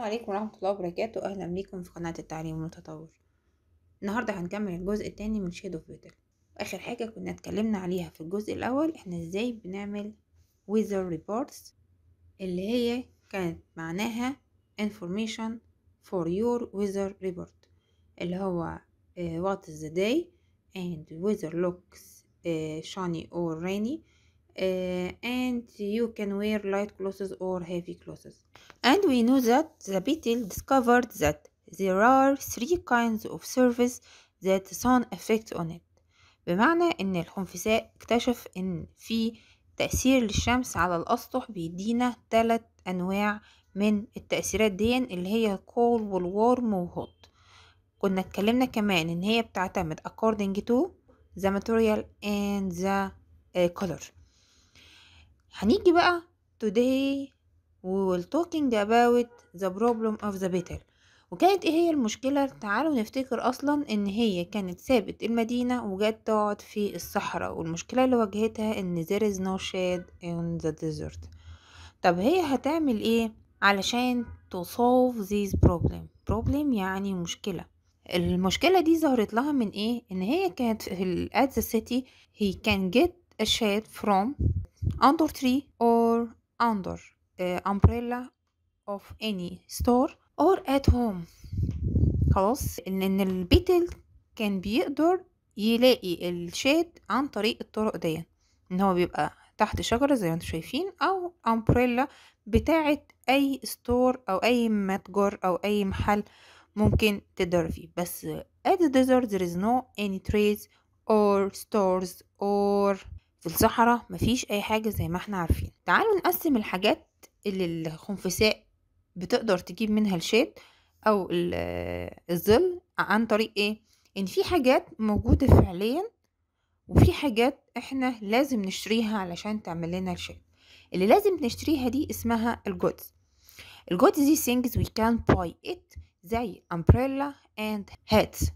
السلام عليكم ورحمة الله وبركاته أهلا بيكم في قناة التعليم المتطور النهاردة هنكمل الجزء التاني من شادو فيتر آخر حاجة كنا اتكلمنا عليها في الجزء الأول احنا ازاي بنعمل ويزر ريبورتس اللي هي كانت معناها information for your weather report اللي هو uh, what is the day and weather looks uh, shiny or rainy uh, and you can wear light clothes or heavy clothes we know that the beetle discovered that there are three kinds of surface that sun affects on it بمعنى ان الحنفساء اكتشف ان في تأثير للشمس على الأسطح بيدينا تلات أنواع من التأثيرات دي اللي هي cold والwarm hot. كنا اتكلمنا كمان ان هي بتعتمد according to the material and the color هنيجي بقى today we will talking about the problem of the battle وكانت ايه هي المشكلة تعالوا نفتكر اصلا ان هي كانت سابت المدينة وجت تقعد في الصحراء والمشكلة اللي واجهتها ان there is no shade in the desert طب هي هتعمل ايه علشان to solve this problem problem يعني مشكلة المشكلة دي ظهرت لها من ايه ان هي كانت في at the city he can get a shade from under tree or under آه، umbrella of any store or at home خلاص ان ان البيتل كان بيقدر يلاقي الشاد عن طريق الطرق دي ان هو بيبقى تحت شجرة زي ما انتم شايفين او امبريلا بتاعة اي ستور او اي متجر او اي محل ممكن تقدر فيه بس at the desert there is no any trees or stores or في الصحراء مفيش اي حاجة زي ما احنا عارفين تعالوا نقسم الحاجات اللي الخنفساء بتقدر تجيب منها الشيت او الظل عن طريق ايه ان في حاجات موجودة فعليا وفي حاجات احنا لازم نشتريها علشان تعمل لنا الشيت اللي لازم نشتريها دي اسمها الجودز الجودز دي things we can buy it زي امبريلا and hats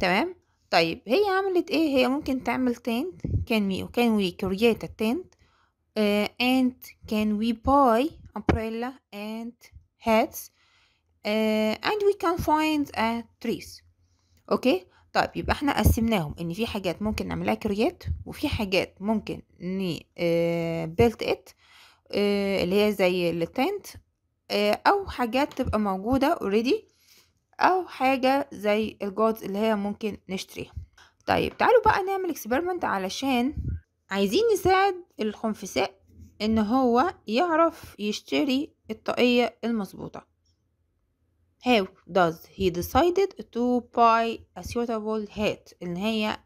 تمام طيب هي عملت ايه هي ممكن تعمل تنت كان مي وكان وي كرييت تنت Uh, and can we buy umbrella and hats uh, and we can find a trees okay طيب يبقى احنا قسمناهم ان في حاجات ممكن نعملها كريات وفي حاجات ممكن ن بيلت آه، ات اللي هي زي التنت uh, او حاجات تبقى موجوده اوريدي او حاجه زي الجودز اللي هي ممكن نشتريها طيب تعالوا بقى نعمل اكسبيرمنت علشان عايزين نساعد الخنفساء ان هو يعرف يشتري الطاقية المظبوطة how does he decided to buy a suitable hat ان هي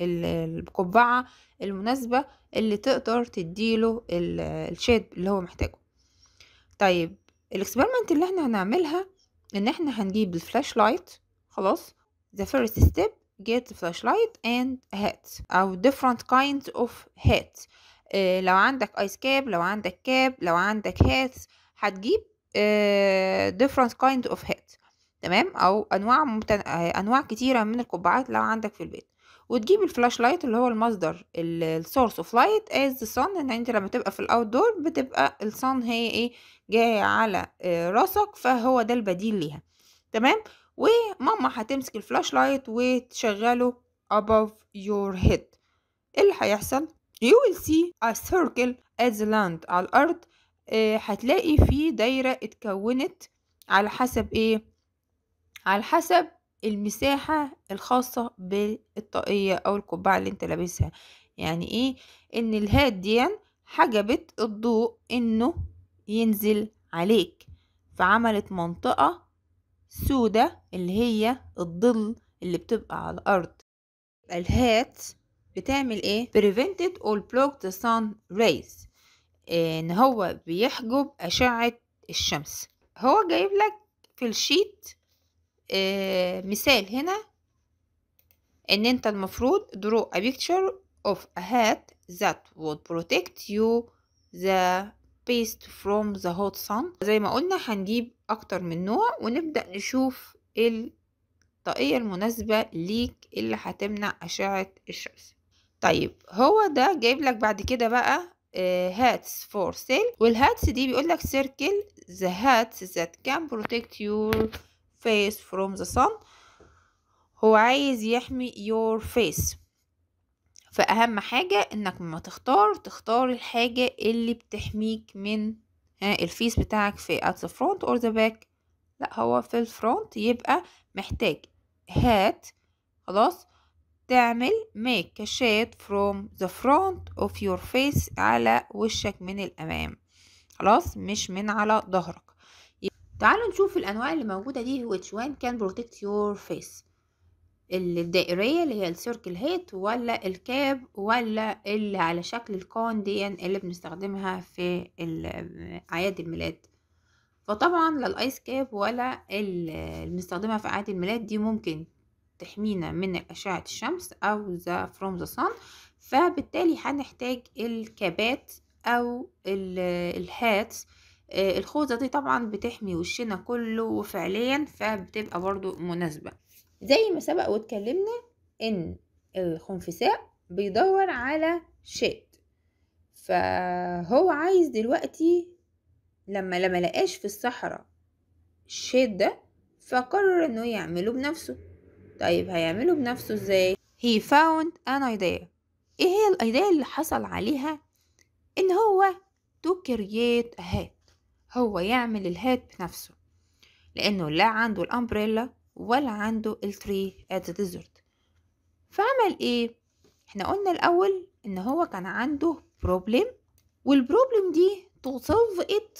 القبعة المناسبة اللي تقدر تديله الشيب اللي هو محتاجه طيب الاكسبيرمنت اللي احنا هنعملها ان احنا هنجيب الفلاش لايت خلاص the first step get flashlight and hat أو different kinds of hat آه، لو عندك ice cap لو عندك cap لو عندك hat هتجيب إيه different kinds of hat تمام او انواع متن... آه، انواع كتيره من القبعات لو عندك في البيت وتجيب الفلاش لايت اللي هو المصدر السورس اوف لايت از ذا سن ان انت لما تبقى في الاوت دور بتبقى الصن هي ايه جايه على آه، راسك فهو ده البديل ليها تمام وماما هتمسك الفلاش لايت وتشغله above your head ايه اللي هيحصل you will see a circle as land على الارض آه هتلاقي في دايره اتكونت على حسب ايه على حسب المساحة الخاصة بالطاقية أو القبعة اللي انت لابسها يعني ايه ان الهاد دي حجبت الضوء انه ينزل عليك فعملت منطقة سودة اللي هي الظل اللي بتبقى على الأرض الهات بتعمل ايه prevented or blocked the sun rays ان هو بيحجب أشعة الشمس هو جايب لك في الشيت اه مثال هنا ان انت المفروض draw a picture of a hat that would protect you the spaced from the hot sun زي ما قلنا هنجيب اكتر من نوع ونبدأ نشوف الطاقية المناسبة ليك اللي هتمنع اشعة الشمس طيب هو ده جايب لك بعد كده بقى هاتس فور سيل والهاتس دي بيقول لك سيركل the hats that can protect your face from the sun هو عايز يحمي your face فأهم حاجة إنك لما تختار تختار الحاجة اللي بتحميك من آه، الفيس بتاعك في at the front or the back لا هو في الفرونت يبقى محتاج هات خلاص تعمل make a shade from the front of your face على وشك من الأمام خلاص مش من على ظهرك تعالوا نشوف الأنواع اللي موجودة دي which one can protect your face الدائرية اللي هي السيركل هيت ولا الكاب ولا اللي على شكل الكون دي اللي بنستخدمها في أعياد الميلاد فطبعا لا الايس كاب ولا اللي بنستخدمها في أعياد الميلاد دي ممكن تحمينا من أشعة الشمس أو ذا فروم ذا صن فبالتالي هنحتاج الكابات أو الهاتس آه، الخوذة دي طبعا بتحمي وشنا كله فعليا فبتبقى برضو مناسبة زي ما سبق واتكلمنا ان الخنفساء بيدور على شيء فهو عايز دلوقتي لما لما لقاش في الصحراء الشيت ده فقرر انه يعمله بنفسه طيب هيعمله بنفسه ازاي he found an idea ايه هي الايديا اللي حصل عليها ان هو to create a hat هو يعمل الهات بنفسه لانه لا عنده الامبريلا ولا عنده التري ات ديزرت فعمل ايه احنا قلنا الاول ان هو كان عنده بروبلم والبروبلم دي تصولف ات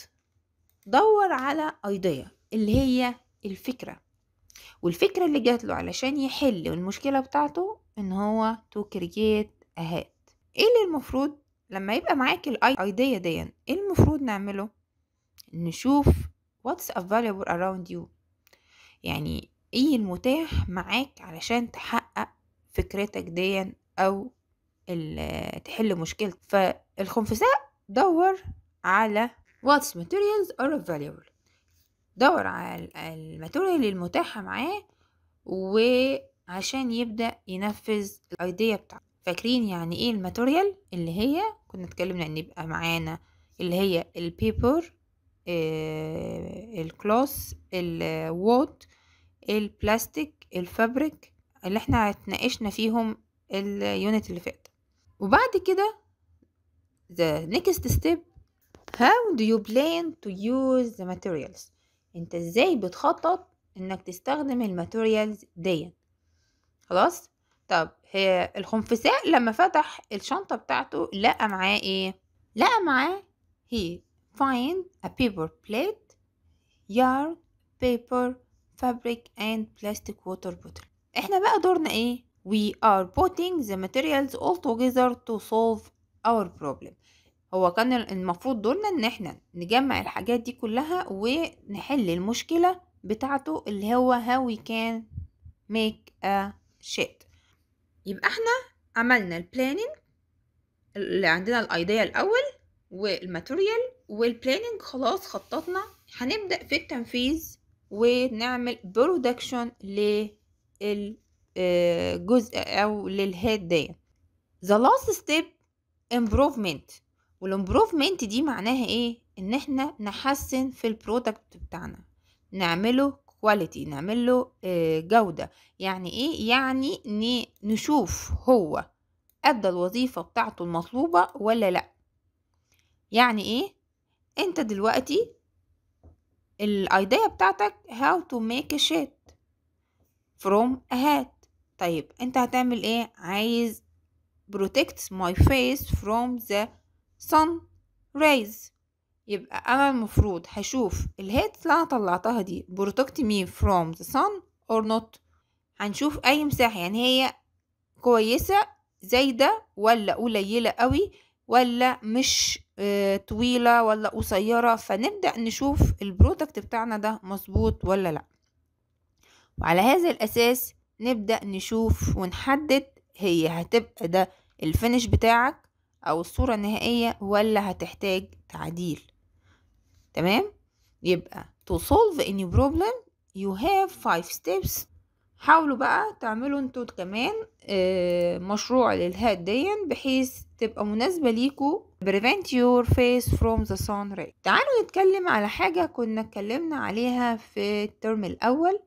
دور على ايديا اللي هي الفكره والفكره اللي جات له علشان يحل المشكله بتاعته ان هو تو كرييت اهات ايه اللي المفروض لما يبقى معاك الايديا دي ايه المفروض نعمله نشوف what's available around you يعني ايه المتاح معاك علشان تحقق فكرتك دي او تحل مشكلتك فالخنفساء دور على what's materials are valuable دور على الماتيريال المتاحة معاه وعشان يبدأ ينفذ الايديا بتاعته فاكرين يعني ايه الماتيريال اللي هي كنا اتكلمنا ان يبقى معانا اللي هي البيبر الكلاس الوود البلاستيك الفابريك اللي احنا اتناقشنا فيهم اليونت اللي فات وبعد كده the next step how do you plan to use the materials انت ازاي بتخطط انك تستخدم الماتيريالز دي خلاص طب هي الخنفساء لما فتح الشنطه بتاعته لقى معاه ايه لقى معاه هي find a paper plate yarn paper fabric and plastic water bottle احنا بقى دورنا ايه we are putting the materials all together to solve our problem هو كان المفروض دورنا ان احنا نجمع الحاجات دي كلها ونحل المشكلة بتاعته اللي هو how we can make a shit يبقى احنا عملنا البلانينج اللي عندنا الايديا الاول والماتيريال والبلانينج خلاص خططنا هنبدأ في التنفيذ ونعمل برودكشن للجزء آه، او للهيد ديت ذا لاست ستيب امبروفمنت والامبروفمنت دي معناها ايه ان احنا نحسن في البرودكت بتاعنا نعمله كواليتي نعمله آه، جودة يعني ايه يعني نشوف هو ادى الوظيفة بتاعته المطلوبة ولا لا يعني ايه انت دلوقتي الايديا بتاعتك how to make a sheet from a hat طيب انت هتعمل ايه عايز protect my face from the sun rays يبقى انا المفروض هشوف الهيت اللي انا طلعتها دي protect me from the sun or not هنشوف اي مساحة يعني هي كويسة زايدة ولا قليلة قوي ولا مش آه، طويلة ولا قصيرة فنبدأ نشوف البرودكت بتاعنا ده مظبوط ولا لا وعلى هذا الأساس نبدأ نشوف ونحدد هي هتبقى ده الفنش بتاعك أو الصورة النهائية ولا هتحتاج تعديل تمام يبقى to solve any problem you have five steps حاولوا بقى تعملوا انتوا كمان آه، مشروع للهات دي بحيث تبقى مناسبة ليكو prevent your face from the sun rays تعالوا نتكلم على حاجة كنا اتكلمنا عليها في الترم الأول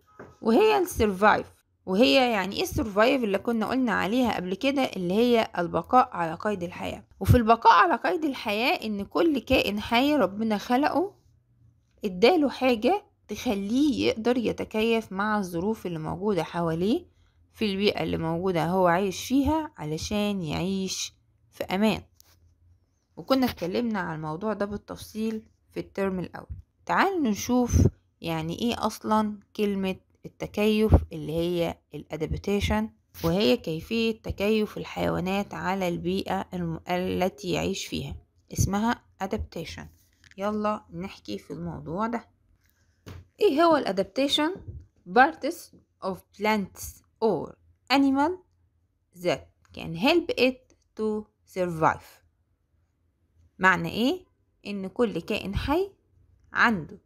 وهي السرفايف وهي يعني ايه السرفايف اللي كنا قلنا عليها قبل كده اللي هي البقاء على قيد الحياة وفي البقاء على قيد الحياة ان كل كائن حي ربنا خلقه اداله حاجة تخليه يقدر يتكيف مع الظروف اللي موجودة حواليه في البيئة اللي موجودة هو عايش فيها علشان يعيش في أمان وكنا اتكلمنا على الموضوع ده بالتفصيل في الترم الأول تعالوا نشوف يعني ايه أصلا كلمة التكيف اللي هي الادابتيشن وهي كيفية تكيف الحيوانات على البيئة التي يعيش فيها اسمها adaptation يلا نحكي في الموضوع ده ايه هو الادابتيشن parts of plants or انيمال that can help it to survive معنى ايه ان كل كائن حي عنده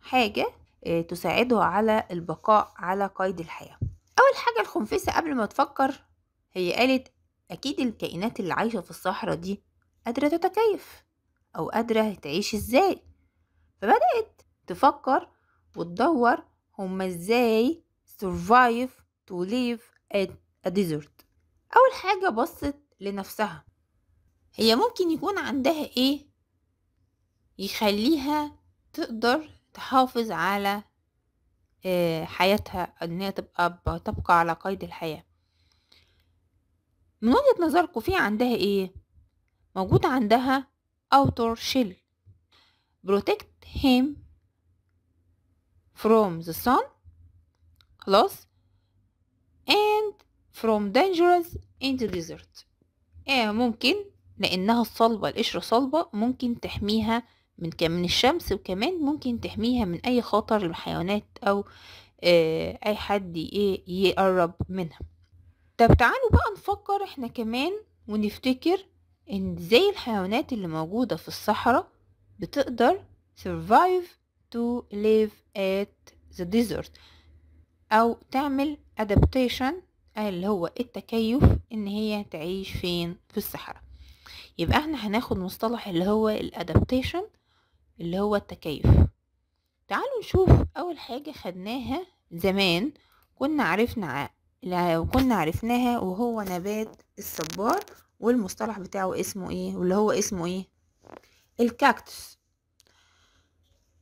حاجة آه، تساعده على البقاء على قيد الحياة اول حاجة الخنفسة قبل ما تفكر هي قالت اكيد الكائنات اللي عايشة في الصحراء دي قادرة تتكيف او قادرة تعيش ازاي فبدأت تفكر وتدور هما ازاي survive to live at a desert أول حاجة بصت لنفسها هي ممكن يكون عندها ايه يخليها تقدر تحافظ على آه، حياتها ان هي تبقى تبقى على قيد الحياة من وجهة نظركم في عندها ايه موجود عندها outer shell protect him from the sun خلاص and from dangerous in the desert ايه ممكن لأنها الصلبة القشرة صلبة ممكن تحميها من كمان الشمس وكمان ممكن تحميها من أي خطر للحيوانات أو آه أي حد إيه يقرب منها طب تعالوا بقى نفكر احنا كمان ونفتكر ان ازاي الحيوانات اللي موجودة في الصحراء بتقدر survive to live at the desert أو تعمل adaptation آه، اللي هو التكيف إن هي تعيش فين في الصحراء يبقى احنا هناخد مصطلح اللي هو الادابتيشن اللي هو التكيف تعالوا نشوف اول حاجة خدناها زمان كنا عرفنا كنا عرفناها وهو نبات الصبار والمصطلح بتاعه اسمه ايه واللي هو اسمه ايه الكاكتس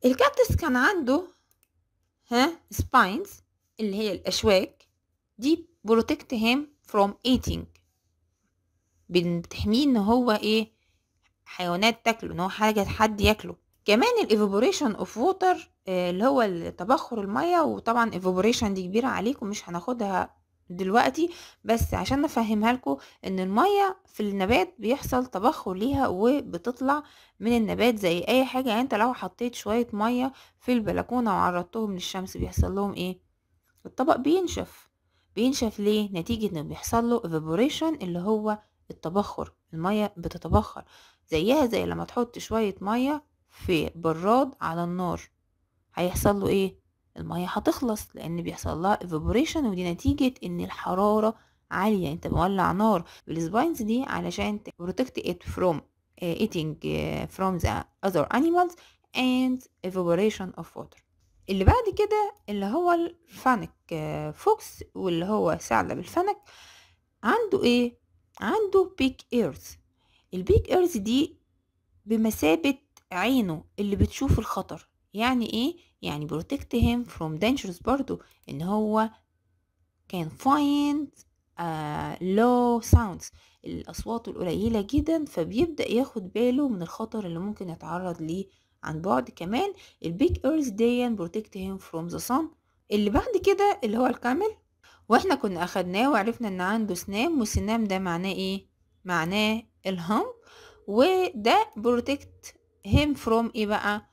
الكاكتس كان عنده ها سباينز اللي هي الاشواك دي بروتكت هيم فروم ايتينج بتحميه ان هو ايه حيوانات تاكله ان هو حاجه حد ياكله كمان الايفابوريشن اوف ووتر اللي هو تبخر الميه وطبعا ايفابوريشن دي كبيره عليكم مش هناخدها دلوقتي بس عشان افهمها لكم ان المية في النبات بيحصل تبخر ليها وبتطلع من النبات زي اي حاجة يعني انت لو حطيت شوية مية في البلكونة وعرضتهم للشمس بيحصل لهم ايه الطبق بينشف بينشف ليه نتيجة ان بيحصل له evaporation اللي هو التبخر المية بتتبخر زيها زي لما تحط شوية مية في براد على النار هيحصل له ايه المية هتخلص لأن بيحصل لها evaporation ودي نتيجة إن الحرارة عالية يعني أنت مولع نار بالسباينز دي علشان protect it from آه، eating آه، from the other animals and evaporation of water اللي بعد كده اللي هو الفانك آه، فوكس واللي هو ثعلب الفنك عنده ايه عنده بيك ايرز البيك ايرز دي بمثابة عينه اللي بتشوف الخطر يعني ايه يعني protect him from dangerous برضو ان هو can find uh, low sounds الأصوات القليلة جدا فبيبدأ ياخد باله من الخطر اللي ممكن يتعرض ليه عن بعد كمان البيك ايرث دي بروتكت هيم فروم ذا صن اللي بعد كده اللي هو الكامل واحنا كنا اخدناه وعرفنا ان عنده سنام والسنام ده معناه ايه معناه الهنج وده بروتكت هيم فروم ايه بقى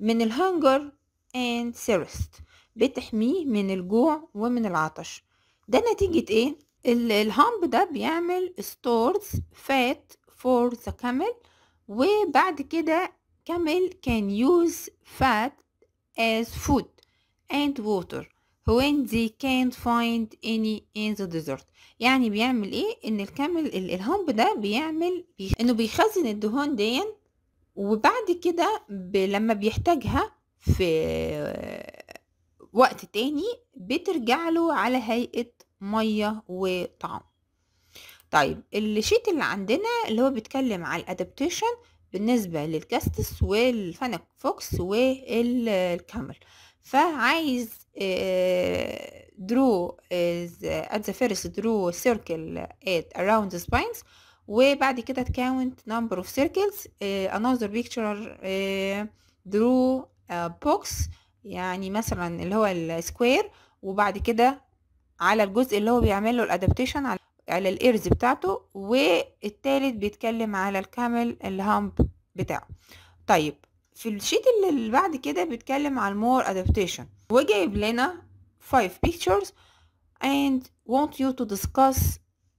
من الهنجر and thirst بتحميه من الجوع ومن العطش ده نتيجة ايه؟ الهامب ده بيعمل stores fat for the camel وبعد كده camel can use fat as food and water when they can't find any in the desert يعني بيعمل ايه ان الكامل الهامب ده بيعمل انه بيخزن الدهون دي وبعد كده لما بيحتاجها في وقت تاني بترجع له على هيئة مية وطعام طيب الشيت اللي عندنا اللي هو بيتكلم على الادابتيشن بالنسبة للكاستس والفانك فوكس والكامل فعايز درو ات ذا فيرست درو circle ات اراوند ذا سباينز وبعد كده تكاونت نمبر اوف سيركلز انذر بيكتشر درو بوكس آه، يعني مثلا اللي هو السكوير وبعد كده على الجزء اللي هو بيعمل له الادابتيشن على, الايرز بتاعته والتالت بيتكلم على الكامل الهامب بتاعه طيب في الشيت اللي بعد كده بيتكلم على المور ادابتيشن وجايب لنا 5 pictures and want you to discuss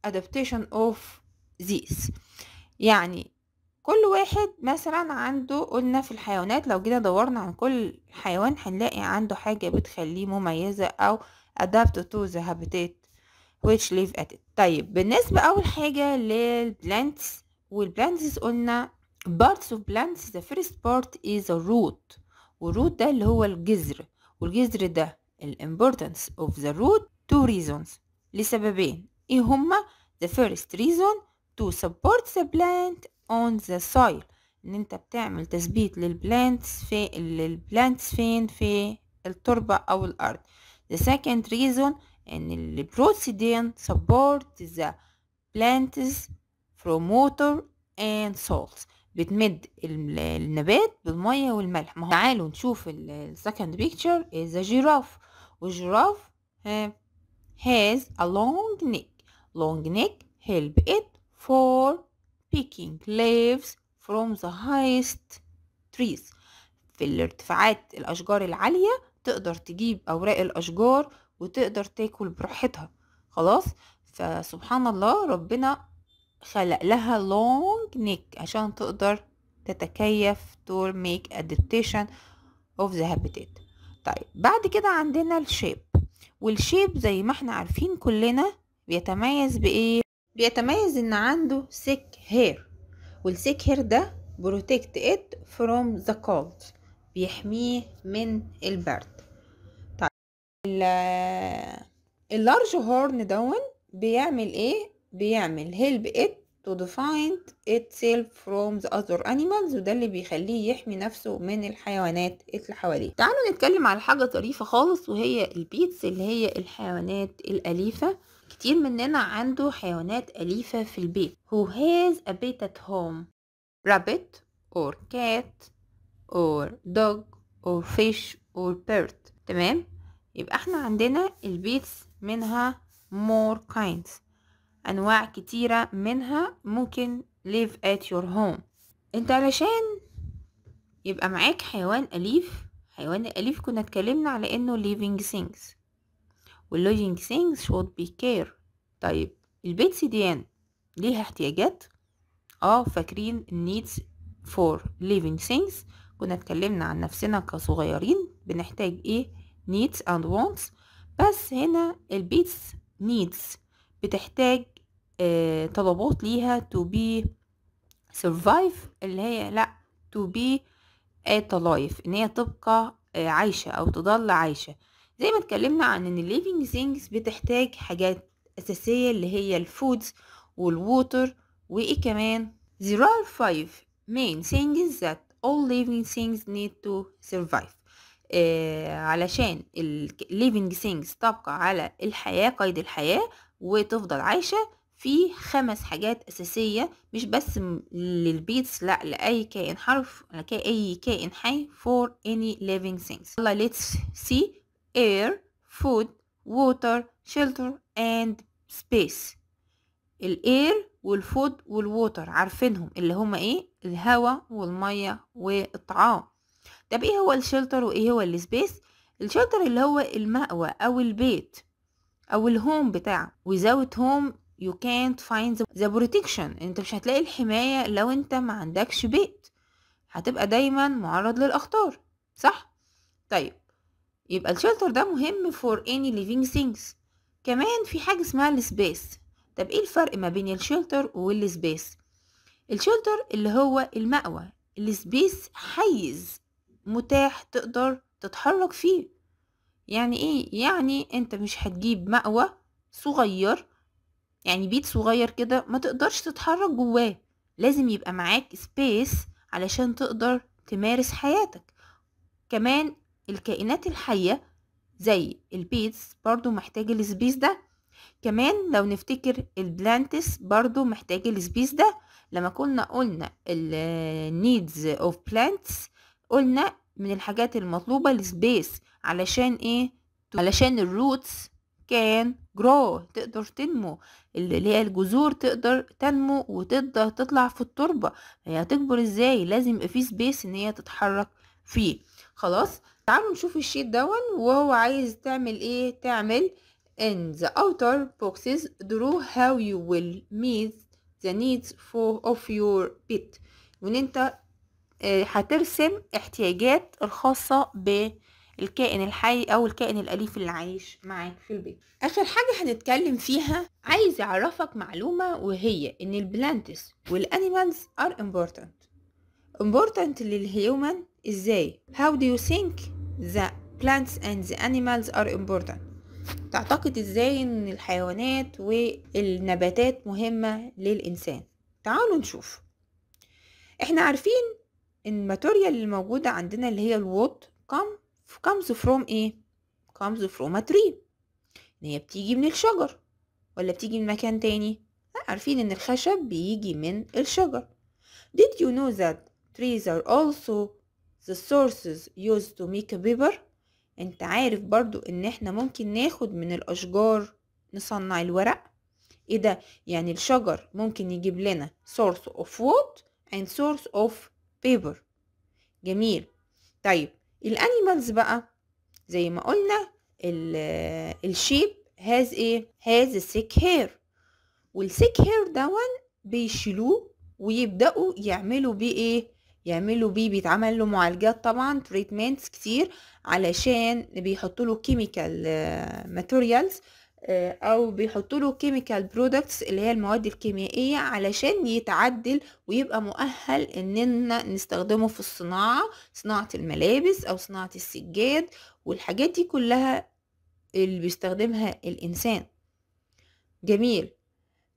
adaptation of these يعني كل واحد مثلا عنده قلنا في الحيوانات لو جينا دورنا عن كل حيوان هنلاقي عنده حاجة بتخليه مميزة أو adapt to the habitat which live at it طيب بالنسبة أول حاجة للبلانتس والبلانتس قلنا parts of plants the first part is a root والروت ده اللي هو الجذر والجذر ده ال importance of the root two reasons لسببين ايه هما the first reason to support the plant on the soil ان انت بتعمل تثبيت للبلانتس في البلانتس فين في التربة او الارض the second reason ان البروسيدين support the plants from water and salt بتمد النبات بالمية والملح تعالوا نشوف السكند بيكتشر is a giraffe والجراف has a long neck long neck help it for picking leaves from the highest trees في الارتفاعات الأشجار العالية تقدر تجيب أوراق الأشجار وتقدر تاكل براحتها خلاص فسبحان الله ربنا خلق لها long neck عشان تقدر تتكيف to make adaptation of the habitat طيب بعد كده عندنا الشيب والشيب زي ما احنا عارفين كلنا بيتميز بايه بيتميز ان عنده سيك هير والسيك هير ده بروتكت ات فروم ذا كولد بيحميه من البرد طيب اللارج هورن دون بيعمل ايه بيعمل هيلب ات ديفايند ات itself from the other animals وده اللي بيخليه يحمي نفسه من الحيوانات اللي حواليه تعالوا نتكلم على حاجة طريفة خالص وهي البيتس اللي هي الحيوانات الأليفة كتير مننا عنده حيوانات أليفة في البيت who has a pet at home rabbit or cat or dog or fish or bird تمام يبقى احنا عندنا البيت منها more kinds أنواع كتيرة منها ممكن live at your home انت علشان يبقى معاك حيوان أليف حيوان الأليف كنا اتكلمنا على انه living things واللوجينج things should be care طيب البيت سيديان ليها احتياجات اه فاكرين needs for living things كنا اتكلمنا عن نفسنا كصغيرين بنحتاج ايه needs and wants بس هنا البيتس needs بتحتاج آه طلبات ليها to be survive اللي هي لا to be ات لايف ان هي تبقى آه عايشة او تضل عايشة زي ما اتكلمنا عن ان الليفينج ثينجز بتحتاج حاجات اساسيه اللي هي الفودز والووتر وايه كمان there are five main things that all living things need to survive آه علشان الليفينج ثينجز تبقى على الحياة قيد الحياة وتفضل عايشة في خمس حاجات أساسية مش بس للبيتس لا لأي كائن حرف لأي كائن حي for any living things يلا let's see air food water shelter and space ال food وال water عارفينهم اللي هما ايه الهواء والميه والطعام طب ايه هو الشلتر وايه هو السبيس الشلتر اللي هو المأوى او البيت او الهوم بتاعه without home you can't find the protection انت مش هتلاقي الحماية لو انت ما عندكش بيت هتبقى دايما معرض للأخطار صح؟ طيب يبقى الشيلتر ده مهم فور اني ليفينج ثينجز كمان في حاجة اسمها السبيس طب ايه الفرق ما بين الشيلتر والسبيس الشيلتر اللي هو المأوى السبيس حيز متاح تقدر تتحرك فيه يعني ايه يعني انت مش هتجيب مأوى صغير يعني بيت صغير كده ما تقدرش تتحرك جواه لازم يبقى معاك سبيس علشان تقدر تمارس حياتك كمان الكائنات الحية زي البيتس برضو محتاج السبيس ده كمان لو نفتكر البلانتس برضو محتاج السبيس ده لما كنا قلنا needs of plants قلنا من الحاجات المطلوبة السبيس علشان ايه علشان الروتس كان جرو تقدر تنمو اللي هي الجذور تقدر تنمو وتقدر تطلع في التربة هي هتكبر ازاي لازم يبقى فيه سبيس ان هي تتحرك فيه خلاص تعالوا نشوف الشيت دون وهو عايز تعمل ايه تعمل in the outer boxes draw how you will meet the needs for of your pet وان انت آه، هترسم احتياجات الخاصة بالكائن الحي او الكائن الاليف اللي عايش معاك في البيت اخر حاجة هنتكلم فيها عايز اعرفك معلومة وهي ان البلانتس والانيمالز are important important للهيومن ازاي how do you think the plants and the animals are important تعتقد ازاي ان الحيوانات والنباتات مهمة للإنسان تعالوا نشوف احنا عارفين ان الماتيريال اللي موجودة عندنا اللي هي الوود كم comes from ايه comes from a tree ان هي بتيجي من الشجر ولا بتيجي من مكان تاني لا عارفين ان الخشب بيجي من الشجر did you know that trees are also the sources used to make a paper انت عارف برضو ان احنا ممكن ناخد من الاشجار نصنع الورق ايه ده يعني الشجر ممكن يجيب لنا source of wood and source of paper جميل طيب الانيمالز بقى زي ما قلنا الشيب هاز ايه هاز سيك هير والسيك هير دون بيشيلوه ويبداوا يعملوا بيه ايه يعملوا بيه بيتعمل له معالجات طبعا تريتمنتس كتير علشان بيحطوا له كيميكال آه، ماتيريالز آه، او بيحطوا له كيميكال برودكتس اللي هي المواد الكيميائيه علشان يتعدل ويبقى مؤهل اننا نستخدمه في الصناعه صناعه الملابس او صناعه السجاد والحاجات دي كلها اللي بيستخدمها الانسان جميل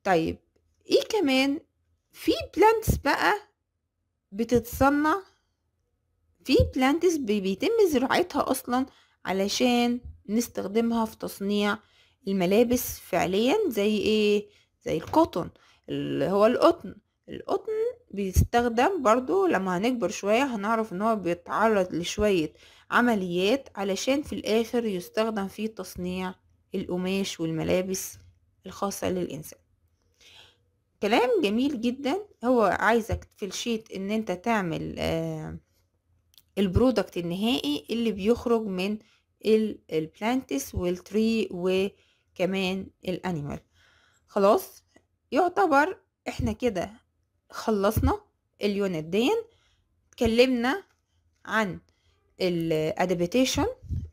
طيب ايه كمان في بلانتس بقى بتتصنع في بلانتس بيتم زراعتها أصلا علشان نستخدمها في تصنيع الملابس فعليا زي ايه زي القطن اللي هو القطن القطن بيستخدم برضو لما هنكبر شوية هنعرف ان هو بيتعرض لشوية عمليات علشان في الاخر يستخدم في تصنيع القماش والملابس الخاصة للإنسان كلام جميل جدا هو عايزك في الشيت ان انت تعمل آه البرودكت النهائي اللي بيخرج من البلانتس والتري وكمان الانيمال خلاص يعتبر احنا كده خلصنا اليونت دين اتكلمنا عن الادابتيشن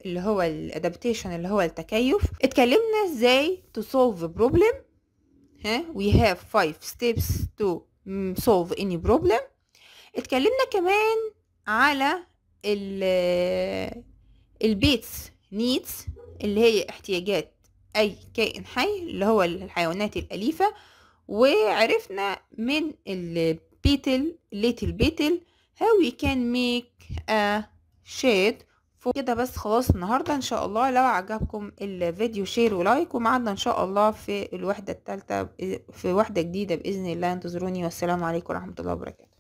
اللي هو الادابتيشن اللي هو التكيف اتكلمنا ازاي تسولف بروبلم ها we have five steps to mm, solve any problem اتكلمنا كمان على ال آه، البيتس needs اللي هي احتياجات اي كائن حي اللي هو الحيوانات الاليفه وعرفنا من البيتل ليتل بيتل how we can make a shade فوق كده بس خلاص النهاردة ان شاء الله لو عجبكم الفيديو شير ولايك ومعنا ان شاء الله في الوحدة التالتة في وحدة جديدة بإذن الله انتظروني والسلام عليكم ورحمة الله وبركاته